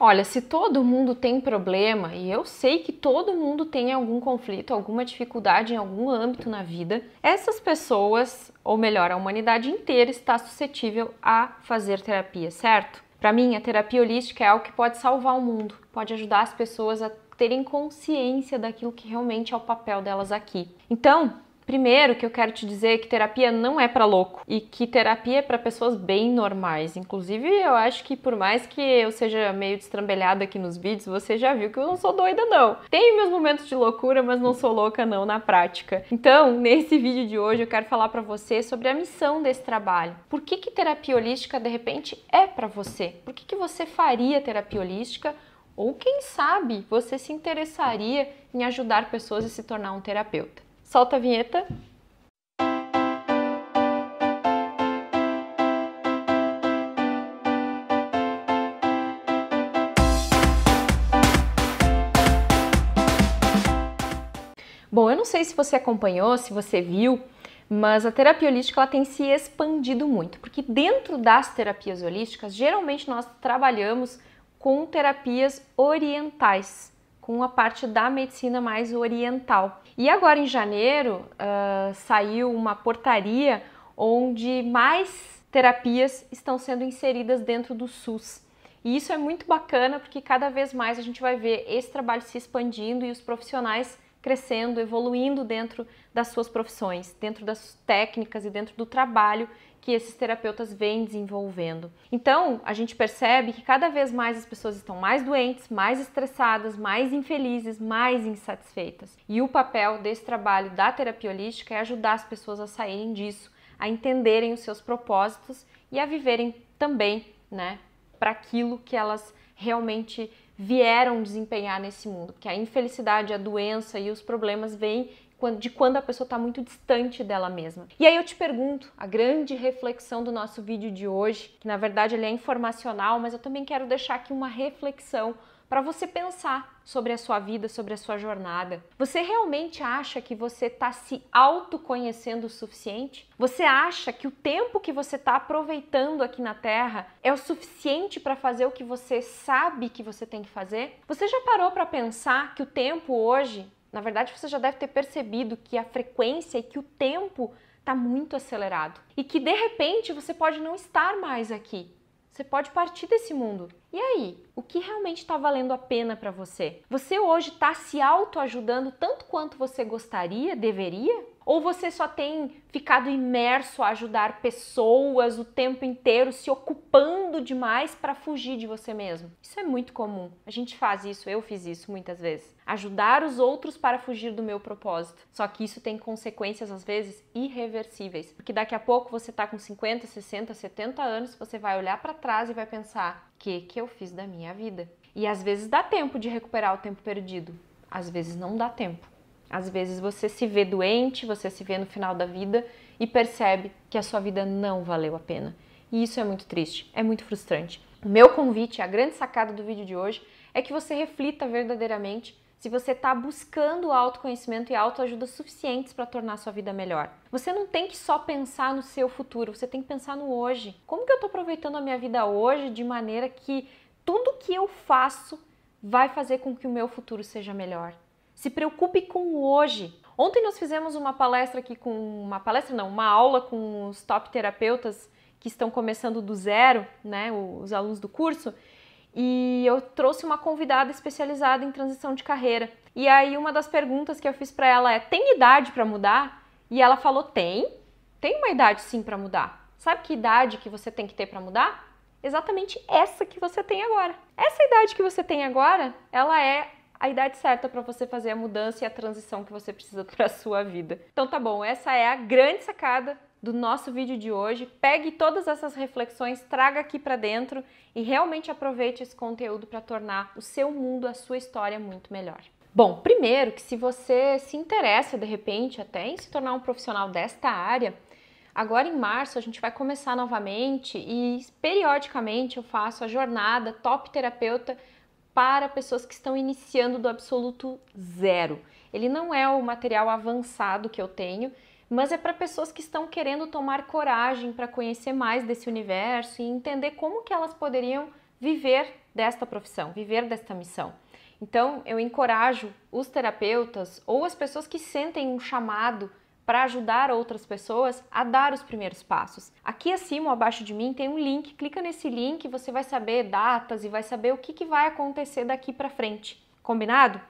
Olha, se todo mundo tem problema, e eu sei que todo mundo tem algum conflito, alguma dificuldade em algum âmbito na vida, essas pessoas, ou melhor, a humanidade inteira está suscetível a fazer terapia, certo? Para mim, a terapia holística é algo que pode salvar o mundo, pode ajudar as pessoas a terem consciência daquilo que realmente é o papel delas aqui. Então, Primeiro, que eu quero te dizer que terapia não é para louco e que terapia é para pessoas bem normais. Inclusive, eu acho que por mais que eu seja meio destrambelhada aqui nos vídeos, você já viu que eu não sou doida não. Tenho meus momentos de loucura, mas não sou louca não na prática. Então, nesse vídeo de hoje eu quero falar para você sobre a missão desse trabalho. Por que que terapia holística de repente é para você? Por que que você faria terapia holística? Ou quem sabe, você se interessaria em ajudar pessoas a se tornar um terapeuta? Solta a vinheta. Bom, eu não sei se você acompanhou, se você viu, mas a terapia holística ela tem se expandido muito, porque dentro das terapias holísticas, geralmente nós trabalhamos com terapias orientais com a parte da medicina mais oriental. E agora em janeiro uh, saiu uma portaria onde mais terapias estão sendo inseridas dentro do SUS. E isso é muito bacana porque cada vez mais a gente vai ver esse trabalho se expandindo e os profissionais crescendo, evoluindo dentro das suas profissões, dentro das técnicas e dentro do trabalho que esses terapeutas vêm desenvolvendo. Então, a gente percebe que cada vez mais as pessoas estão mais doentes, mais estressadas, mais infelizes, mais insatisfeitas. E o papel desse trabalho da terapia holística é ajudar as pessoas a saírem disso, a entenderem os seus propósitos e a viverem também, né, para aquilo que elas realmente vieram desempenhar nesse mundo, porque a infelicidade, a doença e os problemas vêm de quando a pessoa está muito distante dela mesma. E aí eu te pergunto, a grande reflexão do nosso vídeo de hoje, que na verdade ele é informacional, mas eu também quero deixar aqui uma reflexão para você pensar sobre a sua vida, sobre a sua jornada. Você realmente acha que você está se autoconhecendo o suficiente? Você acha que o tempo que você está aproveitando aqui na Terra é o suficiente para fazer o que você sabe que você tem que fazer? Você já parou para pensar que o tempo hoje na verdade, você já deve ter percebido que a frequência e que o tempo está muito acelerado e que de repente você pode não estar mais aqui. Você pode partir desse mundo. E aí, o que realmente está valendo a pena para você? Você hoje está se autoajudando tanto quanto você gostaria, deveria? Ou você só tem ficado imerso a ajudar pessoas o tempo inteiro, se ocupando demais para fugir de você mesmo? Isso é muito comum. A gente faz isso, eu fiz isso muitas vezes. Ajudar os outros para fugir do meu propósito. Só que isso tem consequências às vezes irreversíveis, porque daqui a pouco você está com 50, 60, 70 anos, você vai olhar para trás e vai pensar: "Que que eu fiz da minha vida?" E às vezes dá tempo de recuperar o tempo perdido, às vezes não dá tempo. Às vezes você se vê doente, você se vê no final da vida e percebe que a sua vida não valeu a pena. E isso é muito triste, é muito frustrante. O meu convite, a grande sacada do vídeo de hoje, é que você reflita verdadeiramente se você está buscando autoconhecimento e autoajuda suficientes para tornar sua vida melhor. Você não tem que só pensar no seu futuro, você tem que pensar no hoje. Como que eu estou aproveitando a minha vida hoje de maneira que tudo que eu faço vai fazer com que o meu futuro seja melhor? Se preocupe com o hoje. Ontem nós fizemos uma palestra aqui com uma palestra não, uma aula com os top terapeutas que estão começando do zero, né, os alunos do curso, e eu trouxe uma convidada especializada em transição de carreira. E aí uma das perguntas que eu fiz para ela é: "Tem idade para mudar?" E ela falou: "Tem. Tem uma idade sim para mudar. Sabe que idade que você tem que ter para mudar? Exatamente essa que você tem agora. Essa idade que você tem agora, ela é a idade certa para você fazer a mudança e a transição que você precisa para a sua vida. Então tá bom, essa é a grande sacada do nosso vídeo de hoje. Pegue todas essas reflexões, traga aqui para dentro e realmente aproveite esse conteúdo para tornar o seu mundo, a sua história muito melhor. Bom, primeiro que se você se interessa de repente até em se tornar um profissional desta área, agora em março a gente vai começar novamente e periodicamente eu faço a jornada Top Terapeuta para pessoas que estão iniciando do absoluto zero. Ele não é o material avançado que eu tenho, mas é para pessoas que estão querendo tomar coragem para conhecer mais desse universo e entender como que elas poderiam viver desta profissão, viver desta missão. Então, eu encorajo os terapeutas ou as pessoas que sentem um chamado para ajudar outras pessoas a dar os primeiros passos. Aqui acima, ou abaixo de mim, tem um link. Clica nesse link, você vai saber datas e vai saber o que, que vai acontecer daqui para frente. Combinado?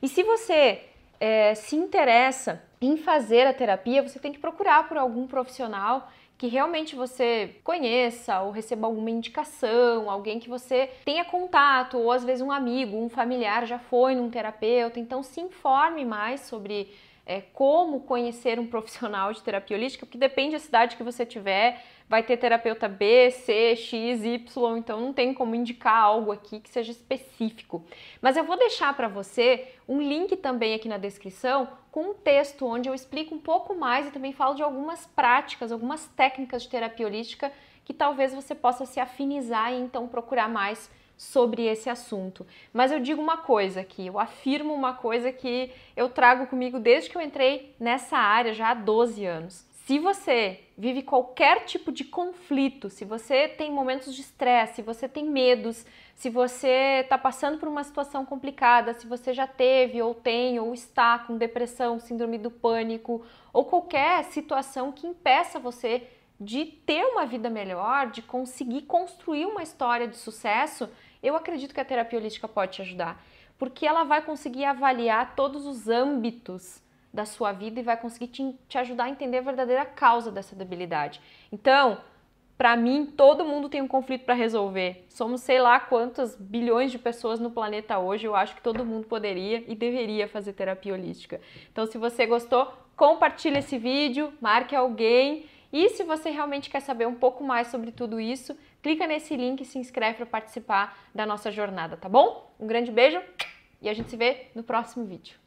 E se você é, se interessa em fazer a terapia, você tem que procurar por algum profissional que realmente você conheça ou receba alguma indicação, alguém que você tenha contato, ou às vezes um amigo, um familiar já foi num terapeuta, então se informe mais sobre é, como conhecer um profissional de terapia holística, porque depende da cidade que você tiver, vai ter terapeuta B, C, X, Y, então não tem como indicar algo aqui que seja específico. Mas eu vou deixar para você um link também aqui na descrição com um texto onde eu explico um pouco mais e também falo de algumas práticas, algumas técnicas de terapia holística que talvez você possa se afinizar e então procurar mais sobre esse assunto. Mas eu digo uma coisa aqui, eu afirmo uma coisa que eu trago comigo desde que eu entrei nessa área já há 12 anos. Se você vive qualquer tipo de conflito, se você tem momentos de estresse, se você tem medos, se você está passando por uma situação complicada, se você já teve ou tem ou está com depressão, síndrome do pânico ou qualquer situação que impeça você de ter uma vida melhor, de conseguir construir uma história de sucesso, eu acredito que a terapia holística pode te ajudar, porque ela vai conseguir avaliar todos os âmbitos da sua vida e vai conseguir te, te ajudar a entender a verdadeira causa dessa debilidade. Então, para mim, todo mundo tem um conflito para resolver. Somos sei lá quantas bilhões de pessoas no planeta hoje. Eu acho que todo mundo poderia e deveria fazer terapia holística. Então, se você gostou, compartilhe esse vídeo, marque alguém. E se você realmente quer saber um pouco mais sobre tudo isso, clica nesse link e se inscreve para participar da nossa jornada, tá bom? Um grande beijo e a gente se vê no próximo vídeo.